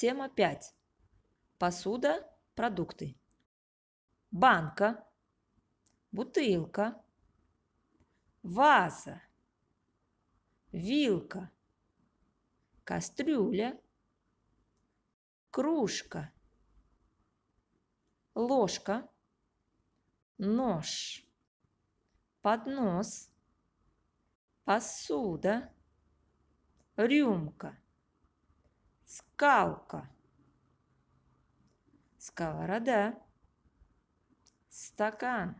Тема 5. Посуда, продукты. Банка, бутылка, ваза, вилка, кастрюля, кружка, ложка, нож, поднос, посуда, рюмка – скалка, сковорода, стакан,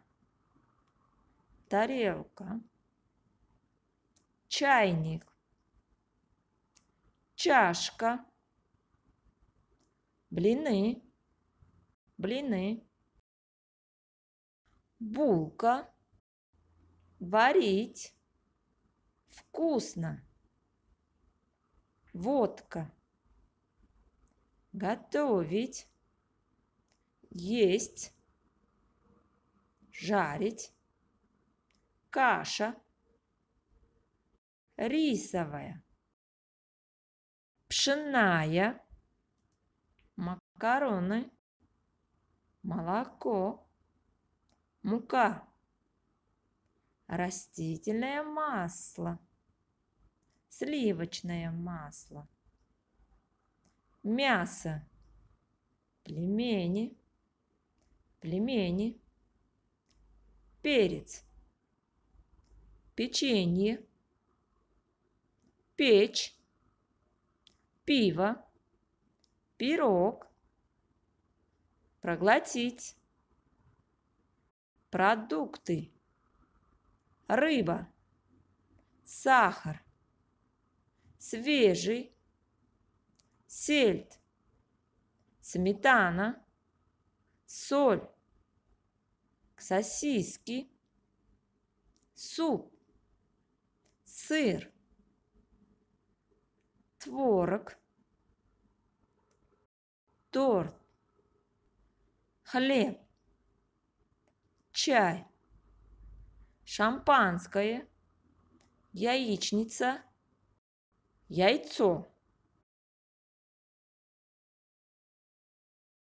тарелка, чайник, чашка, блины, блины, булка, варить, вкусно, водка готовить, есть, жарить, каша, рисовая, пшеная, макароны, молоко, мука, растительное масло, сливочное масло – мясо, племени, племени, перец, печенье, печь, пиво, пирог, проглотить, продукты, рыба, сахар, свежий, сельд, сметана, соль, сосиски, суп, сыр, творог, торт, хлеб, чай, шампанское, яичница, яйцо.